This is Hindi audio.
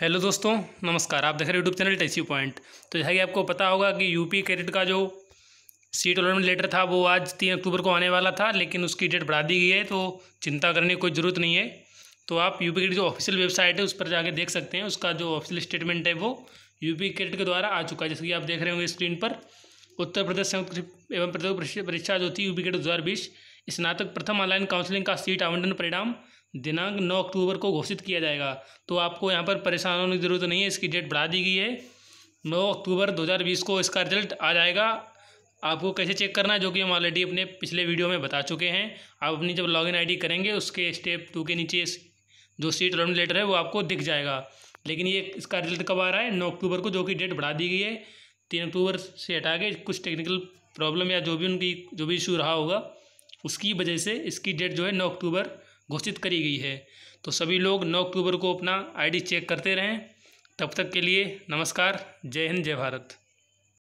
हेलो दोस्तों नमस्कार आप देख रहे हैं यूट्यूब चैनल टेसी पॉइंट तो जैसा कि आपको पता होगा कि यूपी कैडेट का जो सीट अलॉटमेंट लेटर था वो आज तीन अक्टूबर को आने वाला था लेकिन उसकी डेट बढ़ा दी गई है तो चिंता करने की कोई ज़रूरत नहीं है तो आप यूपी कैडेट जो ऑफिशियल वेबसाइट है उस पर जाके देख सकते हैं उसका जो ऑफिशियल स्टेटमेंट है वो यूपी क्रेडिट के द्वारा आ चुका है जैसे कि आप देख रहे होंगे स्क्रीन पर उत्तर प्रदेश संयुक्त एवं प्रदेश परीक्षा जो थी यूपी कैडेट दो स्नातक प्रथम ऑनलाइन काउंसिलिंग का सीट आवंटन परिणाम दिनांक नौ अक्टूबर को घोषित किया जाएगा तो आपको यहाँ पर परेशान होने की ज़रूरत नहीं है इसकी डेट बढ़ा दी गई है नौ अक्टूबर 2020 को इसका रिजल्ट आ जाएगा आपको कैसे चेक करना है जो कि हम ऑलरेडी अपने पिछले वीडियो में बता चुके हैं आप अपनी जब लॉगिन आईडी करेंगे उसके स्टेप टू के नीचे जो सीट राउंड लेटर है वो आपको दिख जाएगा लेकिन ये इसका रिजल्ट कब आ रहा है नौ अक्टूबर को जो कि डेट बढ़ा दी गई है तीन अक्टूबर से हटा के कुछ टेक्निकल प्रॉब्लम या जो भी उनकी जो भी इशू रहा होगा उसकी वजह से इसकी डेट जो है नौ अक्टूबर घोषित करी गई है तो सभी लोग 9 अक्टूबर को अपना आईडी चेक करते रहें तब तक के लिए नमस्कार जय हिंद जय भारत